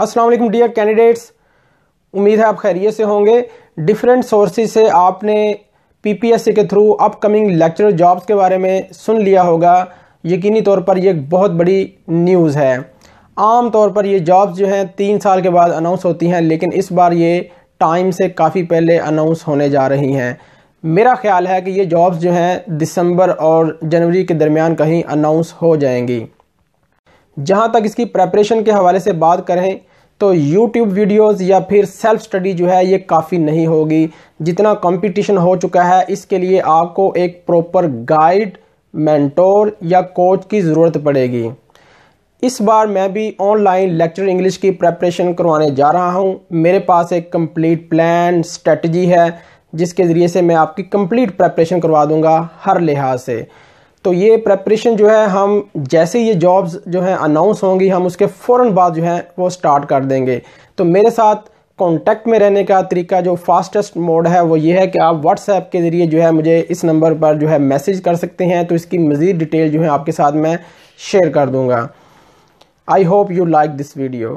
अस्सलाम वालेकुम dear candidates उम्मीद है आप खैरियत से होंगे डिफरेंट सोर्सेज से आपने पीपीएससी के थ्रू अपकमिंग लेक्चर जॉब्स के बारे में सुन लिया होगा यकीनी तौर पर यह बहुत बड़ी न्यूज़ है आम तौर पर ये जॉब्स जो हैं तीन साल के बाद अनाउंस होती हैं लेकिन इस बार ये टाइम से काफ़ी पहले अनाउंस होने जा रही हैं मेरा ख्याल है कि ये जॉब्स जो हैं दिसंबर और जनवरी के दरमियान कहीं अनाउंस हो जाएंगी जहाँ तक इसकी प्रेपरेशन के हवाले से बात करें तो यूट्यूब वीडियोस या फिर सेल्फ स्टडी जो है ये काफ़ी नहीं होगी जितना कंपटीशन हो चुका है इसके लिए आपको एक प्रॉपर गाइड मेंटोर या कोच की ज़रूरत पड़ेगी इस बार मैं भी ऑनलाइन लेक्चर इंग्लिश की प्रेपरेशन करवाने जा रहा हूँ मेरे पास एक कंप्लीट प्लान स्ट्रेटजी है जिसके ज़रिए से मैं आपकी कंप्लीट प्रेपरेशन करवा दूँगा हर लिहाज से तो ये प्रेपरेशन जो है हम जैसे ये जॉब्स जो है अनाउंस होंगी हम उसके फ़ौर बाद जो है वो स्टार्ट कर देंगे तो मेरे साथ कॉन्टैक्ट में रहने का तरीका जो फास्टेस्ट मोड है वो ये है कि आप व्हाट्सएप के ज़रिए जो है मुझे इस नंबर पर जो है मैसेज कर सकते हैं तो इसकी मज़ीद डिटेल जो है आपके साथ मैं शेयर कर दूँगा I hope you like this video